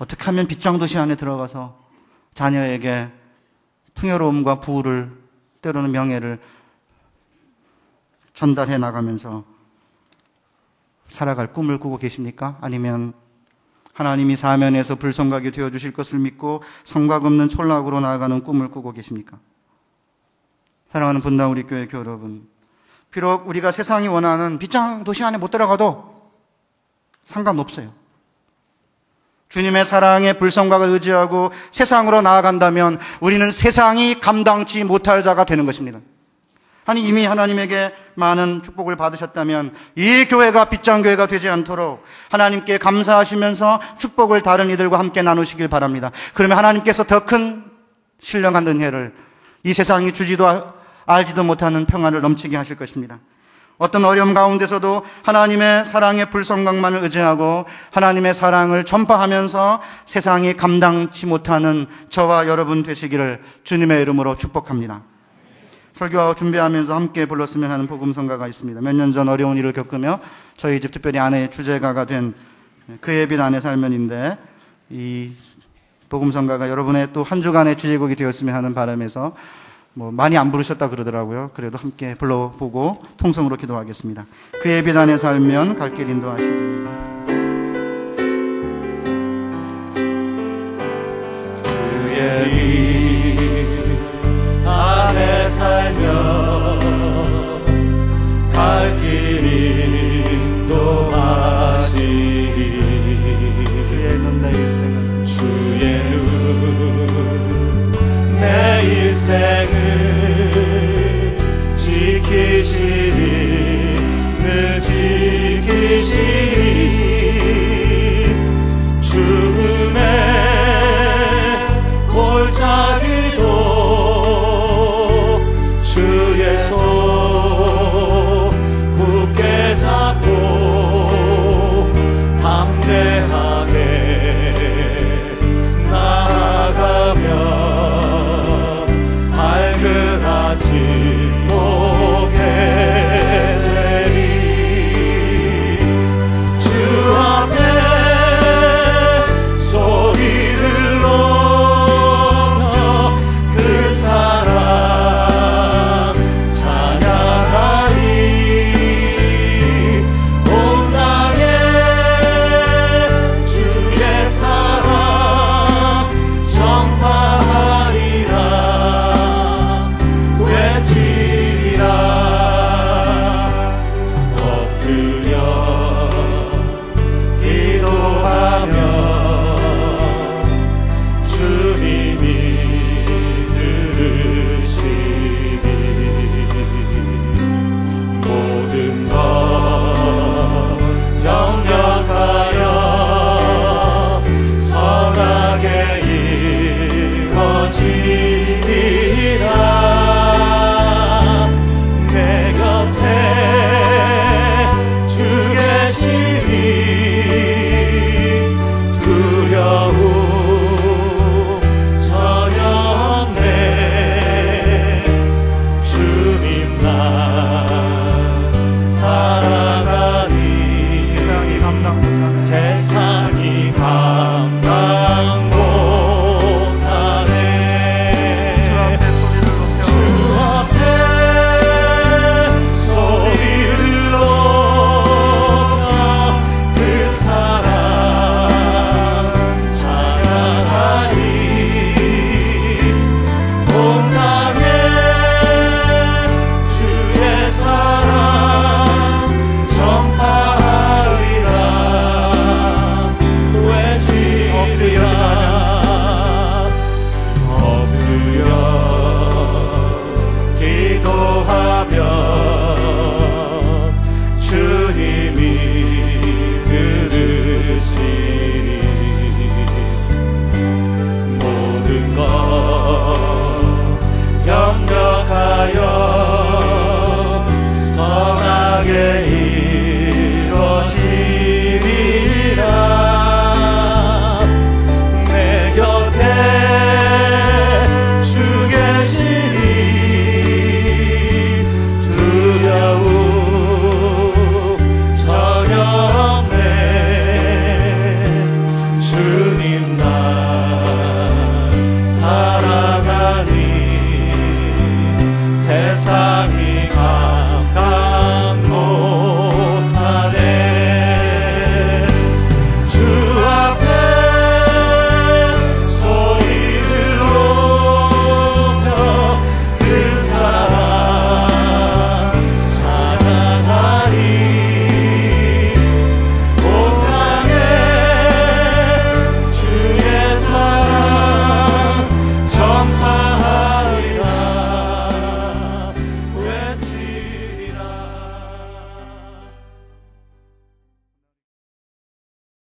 [SPEAKER 1] 어떻게 하면 빗장 도시 안에 들어가서 자녀에게 풍요로움과 부를 때로는 명예를 전달해 나가면서 살아갈 꿈을 꾸고 계십니까? 아니면 하나님이 사면에서 불성각이 되어 주실 것을 믿고 성각 없는 촌락으로 나아가는 꿈을 꾸고 계십니까? 사랑하는 분당 우리 교회 교회 여러분, 비록 우리가 세상이 원하는 빗장 도시 안에 못 들어가도 상관없어요. 주님의 사랑에 불성각을 의지하고 세상으로 나아간다면 우리는 세상이 감당치 못할 자가 되는 것입니다. 아니 이미 하나님에게 많은 축복을 받으셨다면 이 교회가 빗장교회가 되지 않도록 하나님께 감사하시면서 축복을 다른 이들과 함께 나누시길 바랍니다. 그러면 하나님께서 더 큰 신령한 은혜를 이 세상이 주지도 아, 알지도 못하는 평안을 넘치게 하실 것입니다. 어떤 어려움 가운데서도 하나님의 사랑의 불성각만을 의지하고 하나님의 사랑을 전파하면서 세상이 감당치 못하는 저와 여러분 되시기를 주님의 이름으로 축복합니다. 설교하고 준비하면서 함께 불렀으면 하는 복음성가가 있습니다. 몇 년 전 어려운 일을 겪으며 저희 집 특별히 아내의 주제가가 된 그의 빛 아내 살면인데 이 복음성가가 여러분의 또 한 주간의 주제곡이 되었으면 하는 바람에서 뭐 많이 안 부르셨다 그러더라고요. 그래도 함께 불러보고 통성으로 기도하겠습니다. 그의 빛 안에 살면 갈 길 인도하시리. Yeah. 살며
[SPEAKER 2] 갈 길이 또 하시리 주의 눈내 일생 주의 눈내 일생